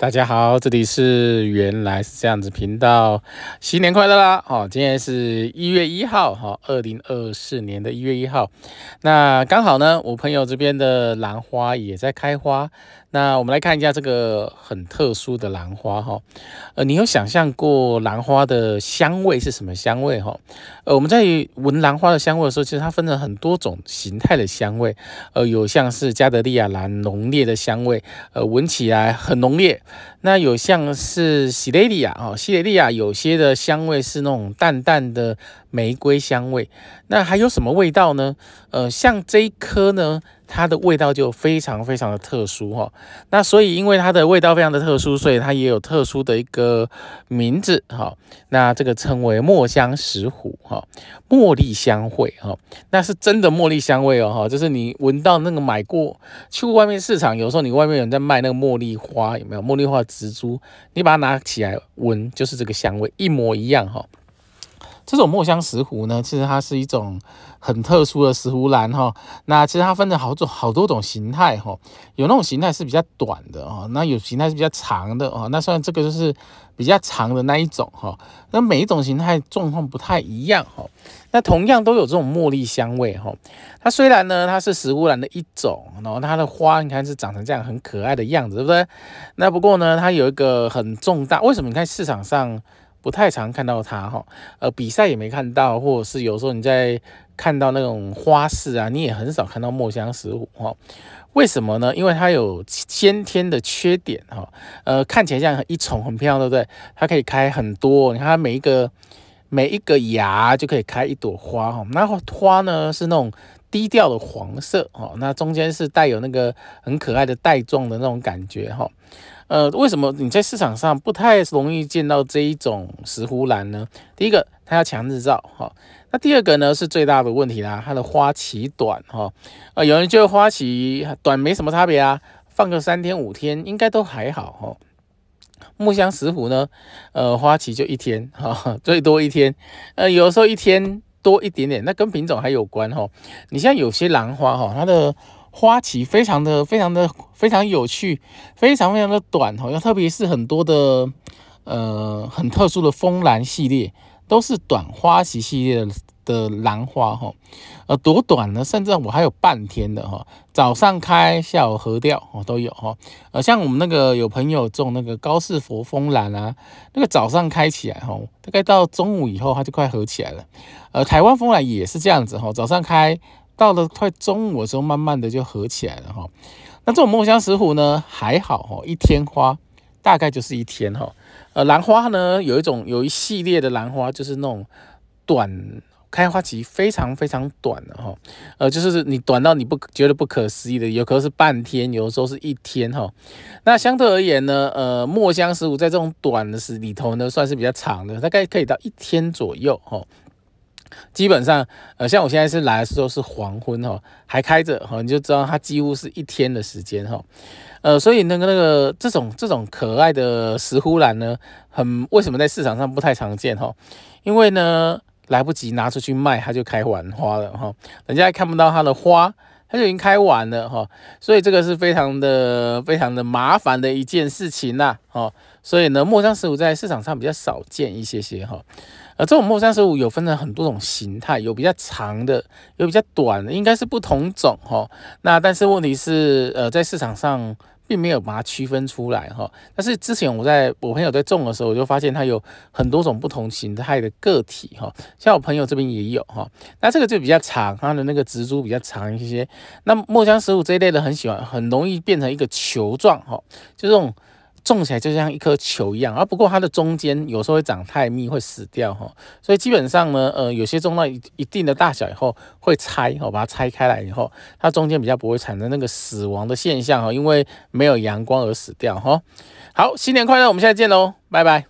大家好，这里是原来是这样子频道，新年快乐啦！哦，今天是一月一号，哈，二零二四年的一月一号。那刚好呢，我朋友这边的兰花也在开花。那我们来看一下这个很特殊的兰花，哈。呃，你有想象过兰花的香味是什么香味？哈，呃，我们在闻兰花的香味的时候，其实它分成很多种形态的香味，呃，有像是加德利亚兰浓烈的香味，呃，闻起来很浓烈。那有像是西蕾利亚哦，西蕾利亚有些的香味是那种淡淡的玫瑰香味。那还有什么味道呢？呃，像这一颗呢？它的味道就非常非常的特殊哈，那所以因为它的味道非常的特殊，所以它也有特殊的一个名字哈。那这个称为墨香石斛哈，茉莉香会哈，那是真的茉莉香味哦哈，就是你闻到那个买过去外面市场，有时候你外面有人在卖那个茉莉花有没有？茉莉花植株，你把它拿起来闻，就是这个香味一模一样哈。这种墨香石斛呢，其实它是一种很特殊的石斛兰哈。那其实它分着好种好多种形态哈，有那种形态是比较短的哦，那有形态是比较长的哦。那虽然这个就是比较长的那一种哈，那每一种形态状况不太一样哈。那同样都有这种茉莉香味哈。它虽然呢，它是石斛兰的一种，然后它的花你看是长成这样很可爱的样子，对不对？那不过呢，它有一个很重大，为什么？你看市场上。不太常看到它哈，呃，比赛也没看到，或者是有时候你在看到那种花式啊，你也很少看到墨香石斛哈。为什么呢？因为它有先天的缺点哈，呃，看起来像一丛很漂亮，对不对？它可以开很多，你看它每一个每一个芽就可以开一朵花哈。那花呢是那种低调的黄色哦，那中间是带有那个很可爱的带状的那种感觉哈。呃，为什么你在市场上不太容易见到这一种石斛兰呢？第一个，它要强日照，哈。那第二个呢，是最大的问题啦，它的花期短，哈。啊，有人就花期短没什么差别啊，放个三天五天应该都还好，哈。木香石斛呢，呃，花期就一天，哈，最多一天。呃，有时候一天多一点点，那跟品种还有关，哈。你像有些兰花，哈，它的。花期非常的非常的非常有趣，非常非常的短好要特别是很多的呃很特殊的风兰系列都是短花期系列的兰花吼，呃多短呢？甚至我还有半天的哈，早上开下午合掉哦都有哈，呃像我们那个有朋友种那个高氏佛风兰啊，那个早上开起来吼，大概到中午以后它就快合起来了，呃台湾风兰也是这样子哈，早上开。到了快中午的时候，慢慢的就合起来了哈。那这种墨香石斛呢，还好哈，一天花大概就是一天哈。呃，兰花呢，有一种有一系列的兰花，就是那种短开花期非常非常短的哈。呃，就是你短到你不觉得不可思议的，有可能是半天，有的时候是一天哈。那相对而言呢，呃，墨香石斛在这种短的时里头呢，算是比较长的，大概可以到一天左右哈。基本上，呃，像我现在是来的时候是黄昏哈，还开着哈，你就知道它几乎是一天的时间哈。呃，所以那个那个这种这种可爱的石斛兰呢，很为什么在市场上不太常见哈？因为呢来不及拿出去卖，它就开完花了哈，人家还看不到它的花，它就已经开完了哈。所以这个是非常的非常的麻烦的一件事情呐。哦，所以呢墨江石斛在市场上比较少见一些些哈。这种墨香十五有分成很多种形态，有比较长的，有比较短的，应该是不同种哈。那但是问题是，呃，在市场上并没有把它区分出来哈。但是之前我在我朋友在种的时候，我就发现它有很多种不同形态的个体哈。像我朋友这边也有哈。那这个就比较长，它的那个植株比较长一些。那墨香十五这一类的很喜欢，很容易变成一个球状哈，就这种。种起来就像一颗球一样啊，不过它的中间有时候会长太密，会死掉哈。所以基本上呢，呃，有些种到一定的大小以后会拆，我把它拆开来以后，它中间比较不会产生那个死亡的现象哈，因为没有阳光而死掉哈。好，新年快乐，我们下次见喽，拜拜。